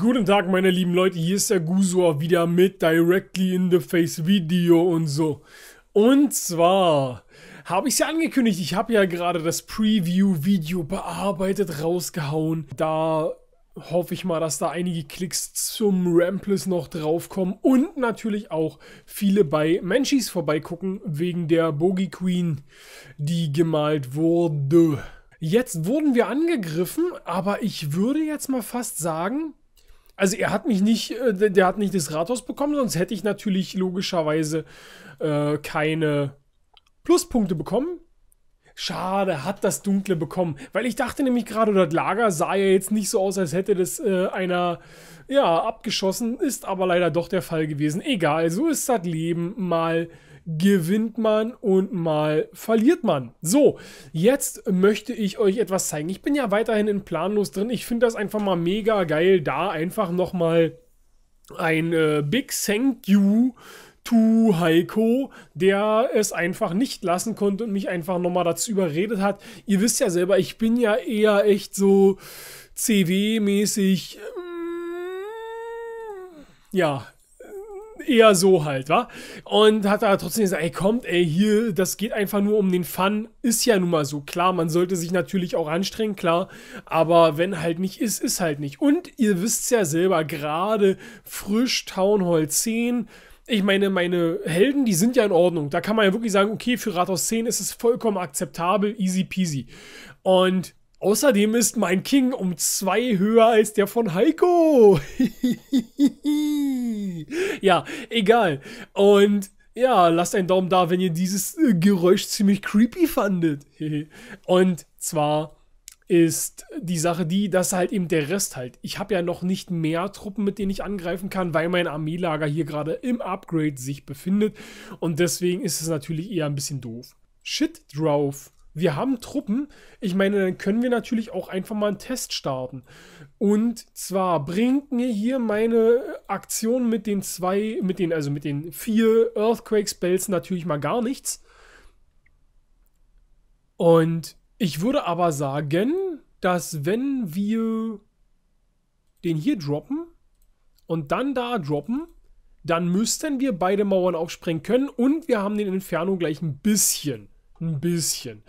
Guten Tag, meine lieben Leute, hier ist der Gusua wieder mit Directly in the Face Video und so. Und zwar habe ich es ja angekündigt, ich habe ja gerade das Preview-Video bearbeitet, rausgehauen. Da hoffe ich mal, dass da einige Klicks zum Rampless noch draufkommen und natürlich auch viele bei Menschies vorbeigucken, wegen der Bogey Queen, die gemalt wurde. Jetzt wurden wir angegriffen, aber ich würde jetzt mal fast sagen, also er hat mich nicht, äh, der hat nicht das Rathaus bekommen, sonst hätte ich natürlich logischerweise äh, keine Pluspunkte bekommen. Schade, hat das Dunkle bekommen. Weil ich dachte nämlich gerade, das Lager sah ja jetzt nicht so aus, als hätte das äh, einer, ja, abgeschossen. Ist aber leider doch der Fall gewesen. Egal, so ist das Leben mal gewinnt man und mal verliert man. So, jetzt möchte ich euch etwas zeigen. Ich bin ja weiterhin in Planlos drin. Ich finde das einfach mal mega geil, da einfach nochmal ein äh, Big Thank You to Heiko, der es einfach nicht lassen konnte und mich einfach nochmal dazu überredet hat. Ihr wisst ja selber, ich bin ja eher echt so CW-mäßig. Mm, ja, eher so halt, wa? Und hat er trotzdem gesagt, ey, kommt, ey, hier, das geht einfach nur um den Fun, ist ja nun mal so. Klar, man sollte sich natürlich auch anstrengen, klar, aber wenn halt nicht ist, ist halt nicht. Und ihr wisst ja selber, gerade frisch Town Hall 10, ich meine, meine Helden, die sind ja in Ordnung. Da kann man ja wirklich sagen, okay, für Rathaus 10 ist es vollkommen akzeptabel, easy peasy. Und Außerdem ist mein King um zwei höher als der von Heiko. ja, egal. Und ja, lasst einen Daumen da, wenn ihr dieses äh, Geräusch ziemlich creepy fandet. Und zwar ist die Sache die, dass halt eben der Rest halt. Ich habe ja noch nicht mehr Truppen, mit denen ich angreifen kann, weil mein Armeelager hier gerade im Upgrade sich befindet. Und deswegen ist es natürlich eher ein bisschen doof. Shit drauf wir haben Truppen. Ich meine, dann können wir natürlich auch einfach mal einen Test starten. Und zwar bringt mir hier meine Aktion mit den zwei, mit den, also mit den vier Earthquake-Spells natürlich mal gar nichts. Und ich würde aber sagen, dass wenn wir den hier droppen und dann da droppen, dann müssten wir beide Mauern aufsprengen können und wir haben den Inferno gleich ein bisschen ein bisschen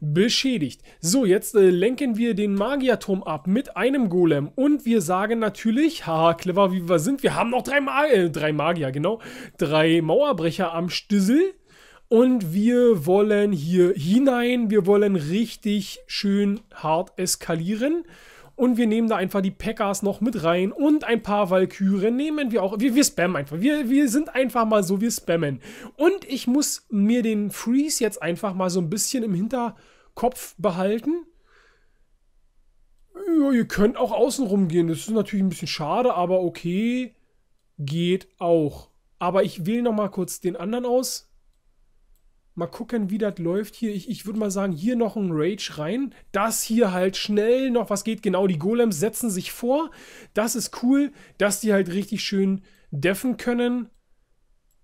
beschädigt. So, jetzt äh, lenken wir den Magierturm ab mit einem Golem und wir sagen natürlich, haha, clever wie wir sind, wir haben noch drei, Ma äh, drei Magier, genau, drei Mauerbrecher am Stissel. Und wir wollen hier hinein, wir wollen richtig schön hart eskalieren. Und wir nehmen da einfach die Packers noch mit rein und ein paar Valkyren nehmen wir auch. Wir, wir spammen einfach. Wir, wir sind einfach mal so, wir spammen. Und ich muss mir den Freeze jetzt einfach mal so ein bisschen im Hinterkopf behalten. Ja, ihr könnt auch außen gehen. Das ist natürlich ein bisschen schade, aber okay. Geht auch. Aber ich wähle nochmal kurz den anderen aus. Mal gucken, wie das läuft hier. Ich, ich würde mal sagen, hier noch ein Rage rein. Das hier halt schnell noch, was geht genau. Die Golems setzen sich vor. Das ist cool, dass die halt richtig schön deffen können.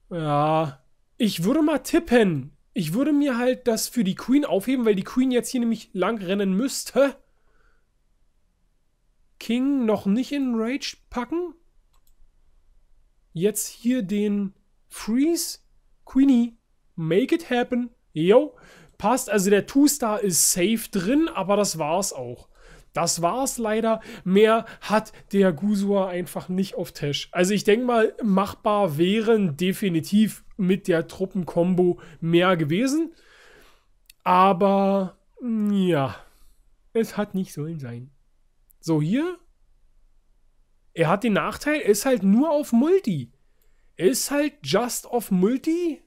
Ja, ich würde mal tippen. Ich würde mir halt das für die Queen aufheben, weil die Queen jetzt hier nämlich lang rennen müsste. King noch nicht in Rage packen. Jetzt hier den Freeze. Queenie, Make it happen. Yo, passt. Also der Two-Star ist safe drin, aber das war's auch. Das war's leider. Mehr hat der Gusua einfach nicht auf Tisch. Also ich denke mal, machbar wären definitiv mit der Truppenkombo mehr gewesen. Aber ja, es hat nicht sollen sein. So hier. Er hat den Nachteil, er ist halt nur auf Multi. Er ist halt just auf Multi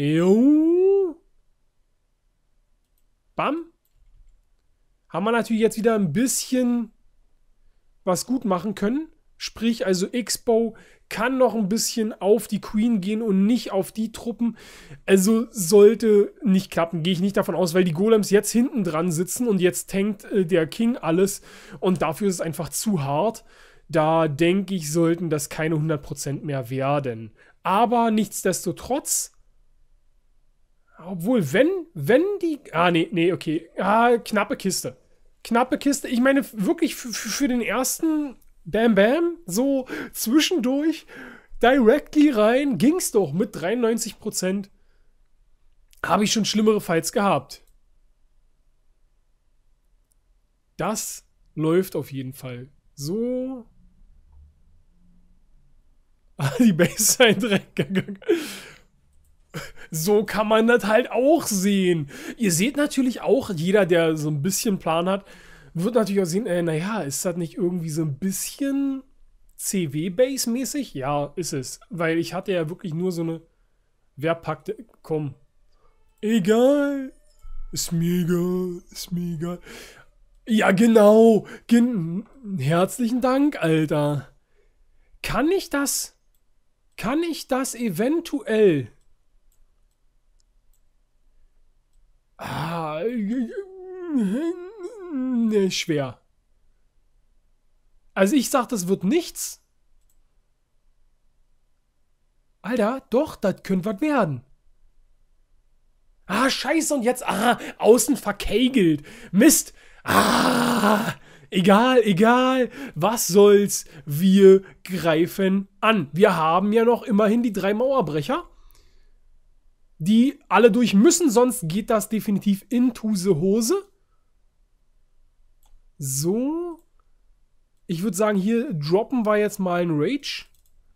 Jo. Bam. Haben wir natürlich jetzt wieder ein bisschen was gut machen können. Sprich, also Expo kann noch ein bisschen auf die Queen gehen und nicht auf die Truppen. Also sollte nicht klappen, gehe ich nicht davon aus, weil die Golems jetzt hinten dran sitzen und jetzt tankt äh, der King alles und dafür ist es einfach zu hart. Da denke ich, sollten das keine 100% mehr werden. Aber nichtsdestotrotz obwohl, wenn, wenn die. Ah, nee, nee, okay. Ah, knappe Kiste. Knappe Kiste. Ich meine, wirklich für den ersten Bam Bam, so zwischendurch, directly rein, ging's doch mit 93%. Habe ich schon schlimmere Fights gehabt. Das läuft auf jeden Fall. So. Ah, die Baseline direkt gegangen so kann man das halt auch sehen. Ihr seht natürlich auch, jeder, der so ein bisschen Plan hat, wird natürlich auch sehen, äh, naja, ist das nicht irgendwie so ein bisschen CW-Base-mäßig? Ja, ist es. Weil ich hatte ja wirklich nur so eine. Wer packte. Komm. Egal. Ist mir egal. Ist mir egal. Ja, genau. Gen Herzlichen Dank, Alter. Kann ich das. Kann ich das eventuell Ah, ne, schwer. Also ich sag, das wird nichts. Alter, doch, das könnte was werden. Ah, scheiße, und jetzt, ah, außen verkegelt. Mist. Ah, egal, egal. Was soll's? Wir greifen an. Wir haben ja noch immerhin die drei Mauerbrecher die alle durch müssen, sonst geht das definitiv in Tuse Hose. So. Ich würde sagen, hier droppen wir jetzt mal einen Rage.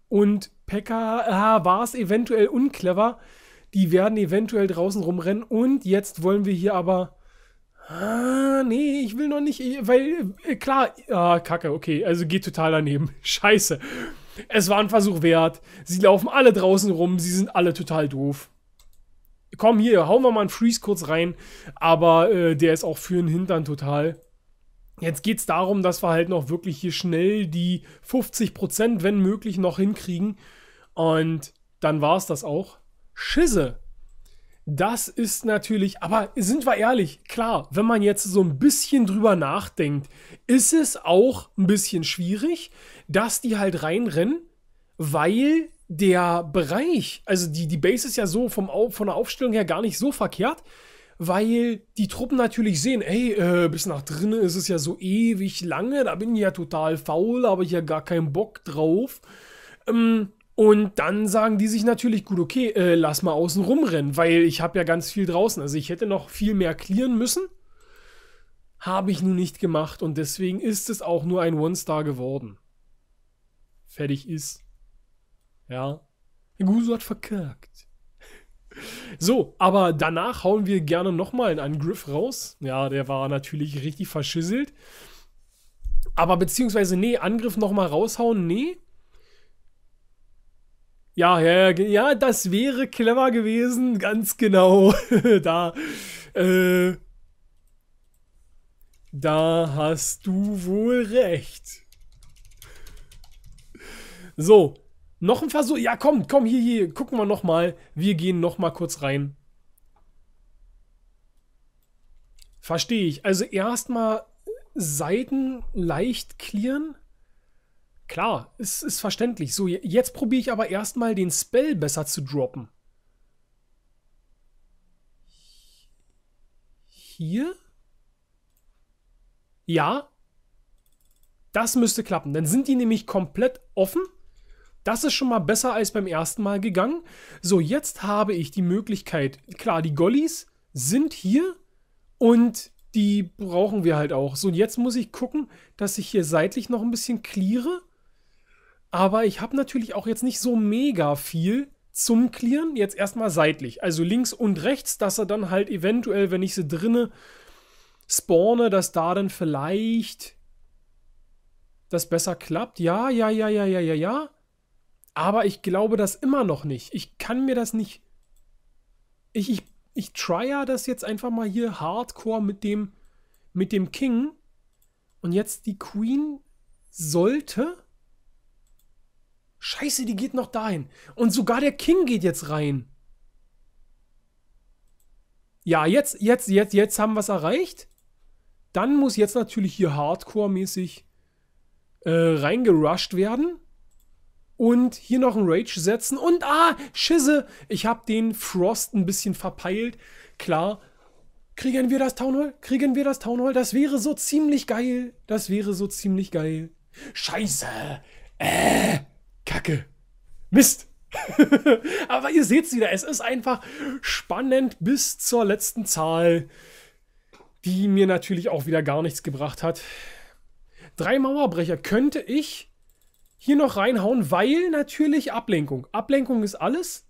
Und Pekka äh, war es eventuell unclever. Die werden eventuell draußen rumrennen. Und jetzt wollen wir hier aber. Ah, nee, ich will noch nicht, weil, äh, klar, ah, kacke, okay, also geht total daneben. Scheiße. Es war ein Versuch wert. Sie laufen alle draußen rum, sie sind alle total doof komm hier, hauen wir mal einen Freeze kurz rein, aber äh, der ist auch für den Hintern total. Jetzt geht es darum, dass wir halt noch wirklich hier schnell die 50%, wenn möglich, noch hinkriegen. Und dann war es das auch. Schisse. Das ist natürlich, aber sind wir ehrlich, klar, wenn man jetzt so ein bisschen drüber nachdenkt, ist es auch ein bisschen schwierig, dass die halt reinrennen, weil der Bereich, also die, die Base ist ja so vom, von der Aufstellung her gar nicht so verkehrt, weil die Truppen natürlich sehen, ey, äh, bis nach drinnen ist es ja so ewig lange, da bin ich ja total faul, habe ich ja gar keinen Bock drauf. Ähm, und dann sagen die sich natürlich, gut, okay, äh, lass mal außen rumrennen, weil ich habe ja ganz viel draußen. Also ich hätte noch viel mehr clearen müssen. Habe ich nun nicht gemacht und deswegen ist es auch nur ein One-Star geworden. Fertig ist. Ja. Guso hat verkackt. So, aber danach hauen wir gerne nochmal einen Angriff raus. Ja, der war natürlich richtig verschisselt. Aber beziehungsweise, nee, Angriff nochmal raushauen, nee. Ja, ja, ja, das wäre clever gewesen, ganz genau. da, äh, da hast du wohl recht. So, noch ein Versuch. Ja, komm, komm, hier, hier. Gucken wir nochmal. Wir gehen nochmal kurz rein. Verstehe ich. Also erstmal Seiten leicht clearen. Klar, es ist verständlich. So, jetzt probiere ich aber erstmal den Spell besser zu droppen. Hier? Ja. Das müsste klappen. Dann sind die nämlich komplett offen. Das ist schon mal besser als beim ersten Mal gegangen. So, jetzt habe ich die Möglichkeit, klar, die Gollies sind hier und die brauchen wir halt auch. So, und jetzt muss ich gucken, dass ich hier seitlich noch ein bisschen cleare. Aber ich habe natürlich auch jetzt nicht so mega viel zum Clearen. Jetzt erstmal seitlich. Also links und rechts, dass er dann halt eventuell, wenn ich sie drinne spawne, dass da dann vielleicht das besser klappt. Ja, ja, ja, ja, ja, ja, ja. Aber ich glaube das immer noch nicht. Ich kann mir das nicht. Ich, ich, ich try ja das jetzt einfach mal hier hardcore mit dem, mit dem King. Und jetzt die Queen sollte. Scheiße, die geht noch dahin. Und sogar der King geht jetzt rein. Ja, jetzt, jetzt, jetzt, jetzt haben wir es erreicht. Dann muss jetzt natürlich hier hardcore-mäßig äh, reingerusht werden und hier noch einen Rage setzen und ah, Schisse, ich habe den Frost ein bisschen verpeilt. Klar, kriegen wir das Town Hall? Kriegen wir das Town Hall? Das wäre so ziemlich geil. Das wäre so ziemlich geil. Scheiße. Äh, Kacke. Mist. Aber ihr seht es wieder, es ist einfach spannend bis zur letzten Zahl, die mir natürlich auch wieder gar nichts gebracht hat. Drei Mauerbrecher könnte ich hier noch reinhauen, weil natürlich Ablenkung. Ablenkung ist alles.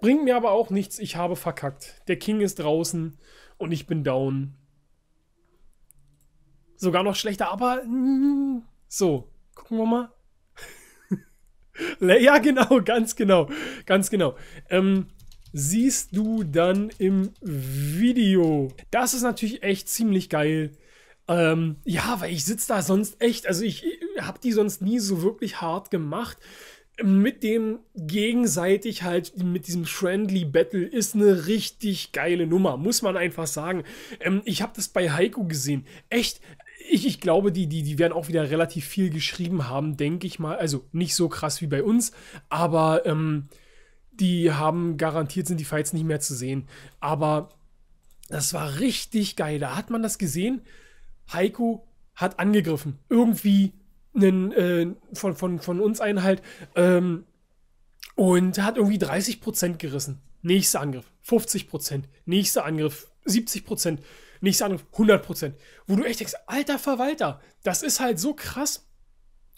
Bringt mir aber auch nichts. Ich habe verkackt. Der King ist draußen und ich bin down. Sogar noch schlechter, aber mm, so. Gucken wir mal. ja, genau, ganz genau. Ganz genau. Ähm, siehst du dann im Video. Das ist natürlich echt ziemlich geil. Ähm, ja, weil ich sitze da sonst echt, also ich, ich äh, habe die sonst nie so wirklich hart gemacht. Mit dem gegenseitig halt, mit diesem Friendly Battle ist eine richtig geile Nummer, muss man einfach sagen. Ähm, ich habe das bei Heiko gesehen. Echt, ich, ich, glaube, die, die, die werden auch wieder relativ viel geschrieben haben, denke ich mal. Also nicht so krass wie bei uns, aber ähm, die haben garantiert sind die Fights nicht mehr zu sehen. Aber das war richtig geil. Da hat man das gesehen Heiko hat angegriffen. Irgendwie einen, äh, von, von, von uns einen halt. Ähm, und hat irgendwie 30% gerissen. Nächster Angriff. 50%. Nächster Angriff. 70%. Nächster Angriff. 100%. Wo du echt denkst, alter Verwalter, das ist halt so krass.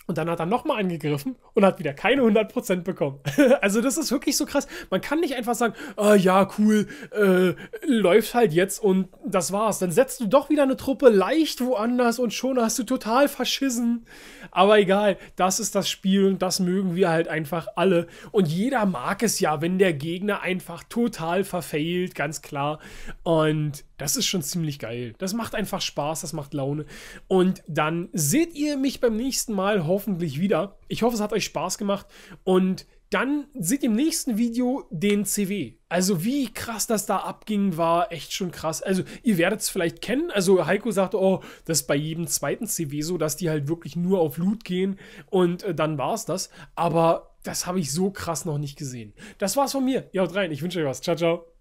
Und dann hat er nochmal angegriffen und hat wieder keine 100% bekommen. also das ist wirklich so krass. Man kann nicht einfach sagen, oh, ja, cool, äh, läuft halt jetzt und das war's. Dann setzt du doch wieder eine Truppe leicht woanders und schon hast du total verschissen. Aber egal, das ist das Spiel und das mögen wir halt einfach alle. Und jeder mag es ja, wenn der Gegner einfach total verfailt, ganz klar. Und das ist schon ziemlich geil. Das macht einfach Spaß, das macht Laune. Und dann seht ihr mich beim nächsten Mal hoffentlich wieder. Ich hoffe, es hat euch Spaß gemacht. Und dann seht ihr im nächsten Video den CW. Also wie krass das da abging, war echt schon krass. Also ihr werdet es vielleicht kennen. Also Heiko sagte, oh, das ist bei jedem zweiten CW so, dass die halt wirklich nur auf Loot gehen und äh, dann war es das. Aber das habe ich so krass noch nicht gesehen. Das war's von mir. Ja, haut rein. Ich wünsche euch was. Ciao, ciao.